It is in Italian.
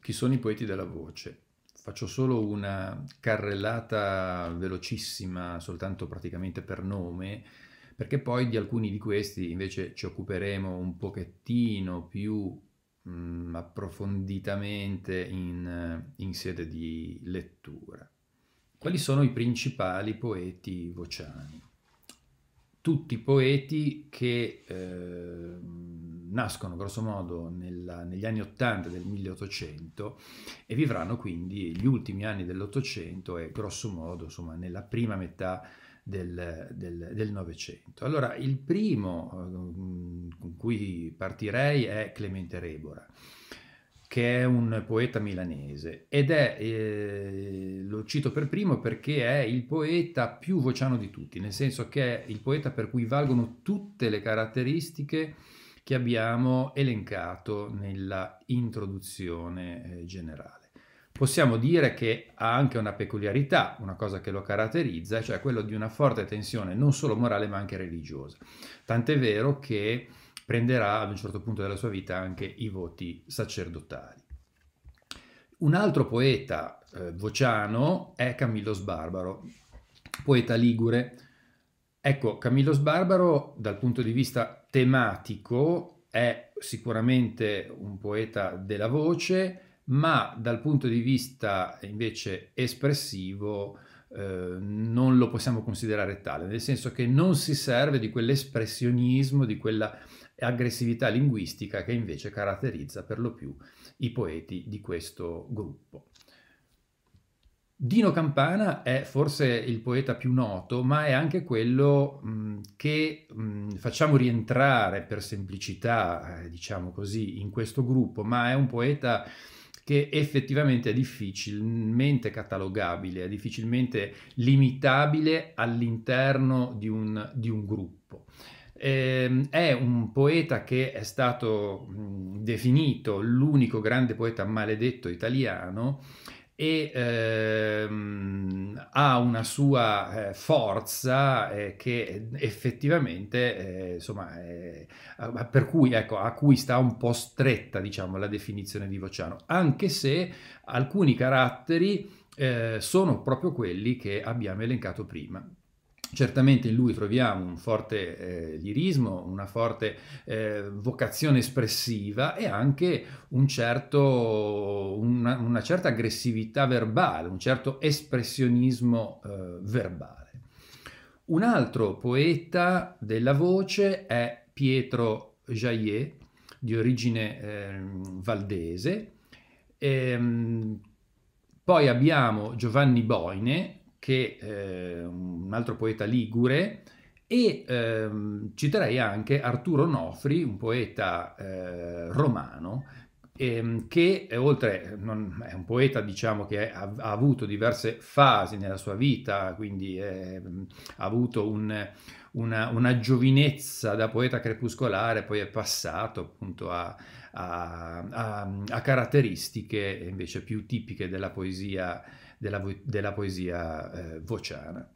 Chi sono i poeti della voce? Faccio solo una carrellata velocissima, soltanto praticamente per nome, perché poi di alcuni di questi invece ci occuperemo un pochettino più mh, mm, approfonditamente in, in sede di lettura. Quali sono i principali poeti vociani? tutti poeti che eh, nascono grossomodo nella, negli anni 80 del 1800 e vivranno quindi gli ultimi anni dell'Ottocento e grossomodo insomma nella prima metà del Novecento. Allora il primo eh, con cui partirei è Clemente Rebora che è un poeta milanese ed è, eh, lo cito per primo perché è il poeta più vociano di tutti, nel senso che è il poeta per cui valgono tutte le caratteristiche che abbiamo elencato nella introduzione eh, generale. Possiamo dire che ha anche una peculiarità, una cosa che lo caratterizza, cioè quello di una forte tensione non solo morale ma anche religiosa. Tant'è vero che prenderà ad un certo punto della sua vita anche i voti sacerdotali. Un altro poeta eh, vociano è Camillo Sbarbaro, poeta ligure. Ecco, Camillo Sbarbaro dal punto di vista tematico è sicuramente un poeta della voce, ma dal punto di vista invece espressivo eh, non lo possiamo considerare tale, nel senso che non si serve di quell'espressionismo, di quella aggressività linguistica che invece caratterizza per lo più i poeti di questo gruppo. Dino Campana è forse il poeta più noto, ma è anche quello mh, che mh, facciamo rientrare per semplicità, eh, diciamo così, in questo gruppo, ma è un poeta che effettivamente è difficilmente catalogabile, è difficilmente limitabile all'interno di, di un, gruppo. Ehm, è un poeta che è stato definito l'unico grande poeta maledetto italiano e ehm, ha una sua eh, forza eh, che effettivamente, eh, insomma, eh, per cui, ecco, a cui sta un po' stretta, diciamo, la definizione di Vociano, anche se alcuni caratteri eh, sono proprio quelli che abbiamo elencato prima. Certamente in lui troviamo un forte eh, lirismo, una forte eh, vocazione espressiva e anche un certo, una, una, certa aggressività verbale, un certo espressionismo eh, verbale. Un altro poeta della voce è Pietro Jaillet, di origine ehm, valdese. E, ehm, poi abbiamo Giovanni Boine, che è ehm, un altro poeta ligure, e ehm, citerei anche Arturo Nofri, un poeta eh, romano, ehm, che eh, oltre non, è un poeta diciamo, che ha, ha, avuto diverse fasi nella sua vita, quindi eh, ha avuto un, una, una, giovinezza da poeta crepuscolare, poi è passato appunto a, a, a, a caratteristiche invece più tipiche della poesia della, della poesia eh, vociana.